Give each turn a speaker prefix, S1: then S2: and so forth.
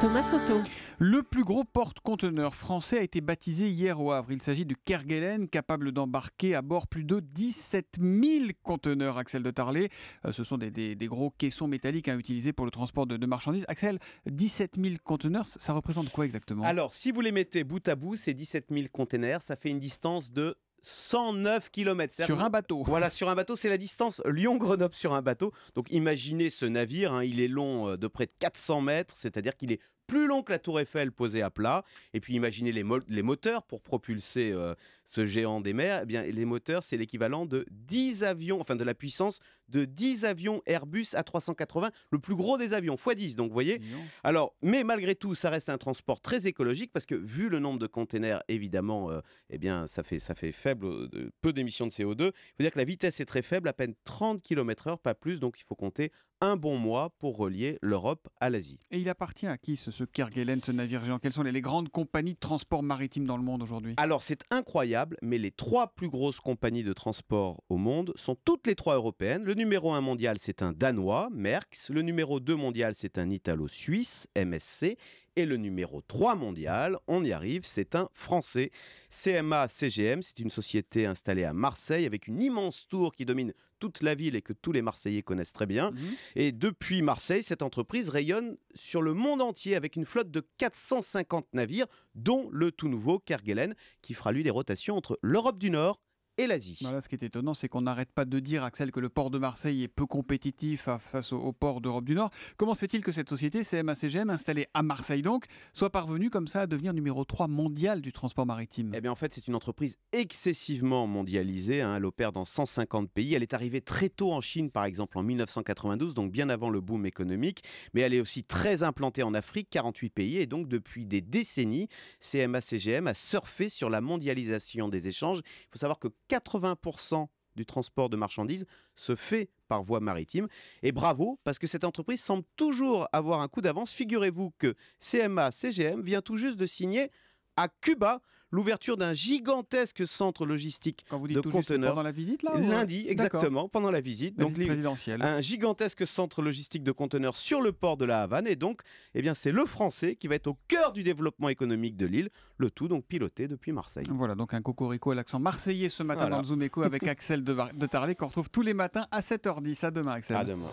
S1: Thomas Soto. Le plus gros porte conteneurs français a été baptisé hier au Havre. Il s'agit du Kerguelen, capable d'embarquer à bord plus de 17 000 conteneurs, Axel de Tarlé. Euh, ce sont des, gros caissons métalliques à hein, utiliser pour le transport de, de, marchandises. Axel, 17 000 conteneurs, ça représente quoi exactement
S2: Alors, si vous les mettez bout à bout, ces 17 000 conteneurs, ça fait une distance de 109 km. Sur un bateau. Voilà, sur un bateau, c'est la distance Lyon-Grenoble sur un bateau. Donc imaginez ce navire, hein, il est long euh, de près de 400 mètres, c'est-à-dire qu'il est plus long que la tour Eiffel posée à plat. Et puis imaginez les, moteurs pour propulser euh, ce géant des mers. Eh bien, les moteurs, c'est l'équivalent de 10 avions, enfin de la puissance de 10 avions Airbus A380, le plus gros des avions, x 10 donc voyez. Alors, mais malgré tout, ça reste un transport très écologique parce que vu le nombre de containers, évidemment, euh, eh bien, ça fait, ça fait faible, euh, peu d'émissions de CO2. Il faut dire que la vitesse est très faible, à peine 30 km/h, pas plus, donc il faut compter un bon mois pour relier l'Europe à l'Asie. Et il appartient à qui ce, Kerguelen, ce navire géant Quelles sont les,
S1: grandes compagnies de transport maritime dans le monde aujourd'hui
S2: Alors c'est incroyable, mais les trois plus grosses compagnies de transport au monde sont toutes les trois européennes. Le numéro un mondial, c'est un Danois, Merckx. Le numéro 2 mondial, c'est un Italo-Suisse, MSC. Et le numéro 3 mondial, on y arrive, c'est un Français. CMA CGM, c'est une société installée à Marseille avec une immense tour qui domine toute la ville et que tous les Marseillais connaissent très bien. Mhm. Et depuis Marseille, cette entreprise rayonne sur le monde entier avec une flotte de 450 navires, dont le tout nouveau Kerguelen, qui fera lui des rotations entre l'Europe du Nord et l'Asie.
S1: ce qui est étonnant, c'est qu'on n'arrête pas de dire, Axel, que le port de Marseille est peu compétitif face au, port d'Europe du Nord. Comment se fait-il que cette société, CMACGM, installée à Marseille donc, soit parvenue comme ça à devenir numéro 3 mondial du transport maritime
S2: Eh bien, en fait, c'est une entreprise excessivement mondialisée. Hein. Elle opère dans 150 pays. Elle est arrivée très tôt en Chine, par exemple, en 1992, donc bien avant le boom économique. Mais elle est aussi très implantée en Afrique, 48 pays. Et donc, depuis des décennies, CMACGM a surfé sur la mondialisation des échanges. Il faut savoir que 80% du transport de marchandises se fait par voie maritime. Et bravo, parce que cette entreprise semble toujours avoir un coup d'avance. Figurez-vous que CMA CGM vient tout juste de signer à Cuba l'ouverture d'un gigantesque centre logistique Quand vous dites de conteneurs. pendant la visite, là euh, Lundi, exactement, pendant la visite. donc, l'île présidentielle. Un gigantesque centre logistique de conteneurs sur le port de la Havane. Et donc, eh bien, c'est le français qui va être au cœur du développement économique de l'île. Le tout, donc, piloté depuis Marseille. Voilà, donc un cocorico à l'accent marseillais ce matin dans le Zoom
S1: avec Axel de, de qu'on retrouve tous les matins à 7h10. Ça demain, Axel. À demain.